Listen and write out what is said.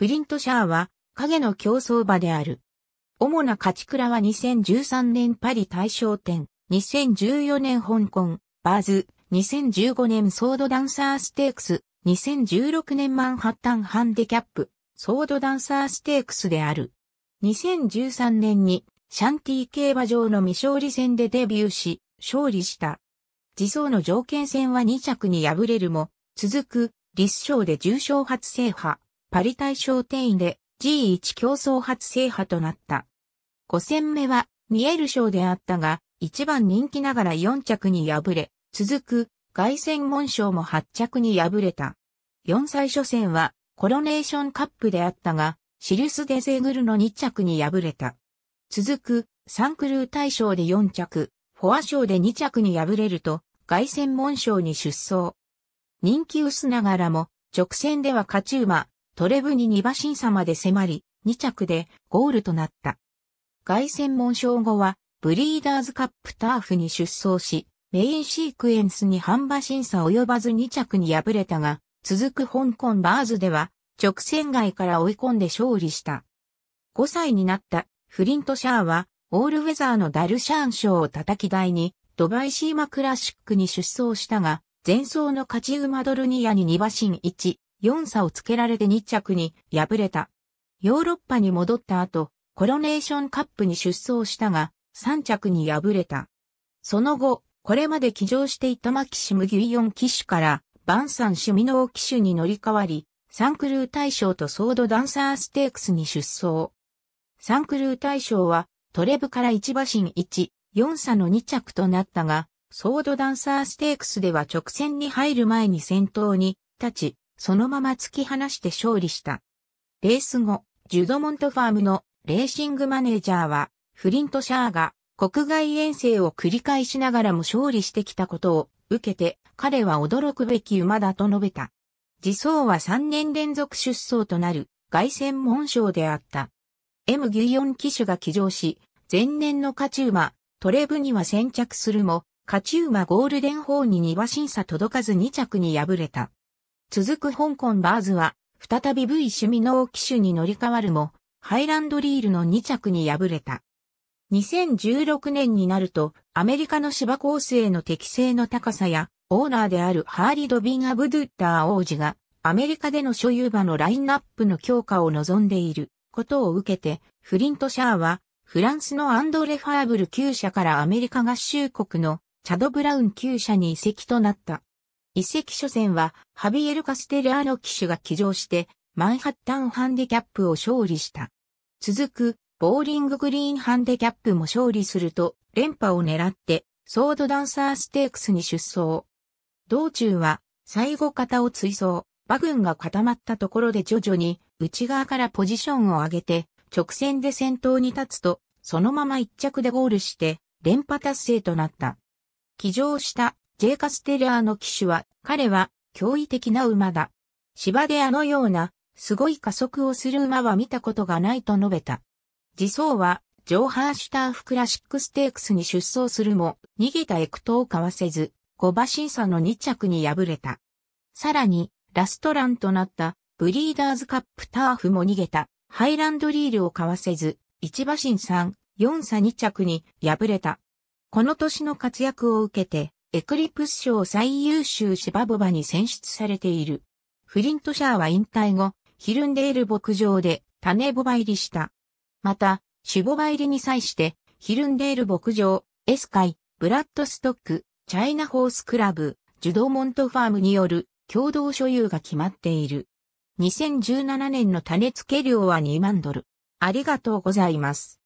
フリントシャーは影の競争場である。主な勝ち倉は2013年パリ大賞展、2014年香港、バーズ、2015年ソードダンサーステークス、2016年マンハッタンハンデキャップ、ソードダンサーステークスである。2013年にシャンティ競馬場の未勝利戦でデビューし、勝利した。自走の条件戦は2着に敗れるも、続く、立勝で重賞初制覇。パリ大賞定位で G1 競争初制覇となった。5戦目はニエル賞であったが、1番人気ながら4着に敗れ、続く外戦門賞も8着に敗れた。4歳初戦はコロネーションカップであったが、シリュス・デゼグルの2着に敗れた。続くサンクルー大賞で4着、フォア賞で2着に敗れると、外戦門賞に出走。人気薄ながらも、直線では勝ち馬、トレブに2馬身差まで迫り、2着でゴールとなった。凱旋門賞後は、ブリーダーズカップターフに出走し、メインシークエンスに半馬審査及ばず2着に敗れたが、続く香港バーズでは、直線外から追い込んで勝利した。5歳になったフリントシャーは、オールウェザーのダルシャーン賞を叩き台に、ドバイシーマクラシックに出走したが、前走の勝ち馬ドルニアに2馬身1、4差をつけられて2着に敗れた。ヨーロッパに戻った後、コロネーションカップに出走したが、3着に敗れた。その後、これまで騎乗していたマキシム・ギュイヨン騎手から、バンサン・シュミノー騎手に乗り換わり、サンクルー大賞とソードダンサーステークスに出走。サンクルー大賞は、トレブから1馬身1、4差の2着となったが、ソードダンサーステークスでは直線に入る前に先頭に立ち、そのまま突き放して勝利した。レース後、ジュドモントファームのレーシングマネージャーは、フリントシャーが国外遠征を繰り返しながらも勝利してきたことを受けて、彼は驚くべき馬だと述べた。自走は3年連続出走となる外戦門賞であった。M ギュ騎手が騎乗し、前年の勝ち馬、トレブには先着するも、勝ち馬ゴールデンホーに2馬審査届かず2着に敗れた。続く香港バーズは、再び V シュミノー機種に乗り換わるも、ハイランドリールの2着に敗れた。2016年になると、アメリカの芝コースへの適性の高さや、オーナーであるハーリド・ビン・アブドゥッター王子が、アメリカでの所有馬のラインナップの強化を望んでいることを受けて、フリントシャーは、フランスのアンドレ・ファーブル旧舎からアメリカ合衆国のチャド・ブラウン旧舎に移籍となった。遺跡初戦は、ハビエル・カステラーノ騎手が騎乗して、マンハッタンハンデキャップを勝利した。続く、ボーリンググリーンハンデキャップも勝利すると、連覇を狙って、ソードダンサーステークスに出走。道中は、最後方を追走、馬群が固まったところで徐々に、内側からポジションを上げて、直線で先頭に立つと、そのまま一着でゴールして、連覇達成となった。騎乗したジェイカステラーの騎手は、彼は驚異的な馬だ。芝であのような、すごい加速をする馬は見たことがないと述べた。自走は、ジョーハーシュターフクラシックステークスに出走するも、逃げたエクトをかわせず、5馬審査の2着に敗れた。さらに、ラストランとなった、ブリーダーズカップターフも逃げた、ハイランドリールをかわせず、1馬身3、4差2着に敗れた。この年の活躍を受けて、エクリプス賞最優秀芝ボバに選出されている。フリントシャーは引退後、ヒルンデール牧場で種ボバ入りした。また、シボバ入りに際して、ヒルンデール牧場、エスカイ、ブラッドストック、チャイナホースクラブ、ジュドーモントファームによる共同所有が決まっている。2017年の種付け料は2万ドル。ありがとうございます。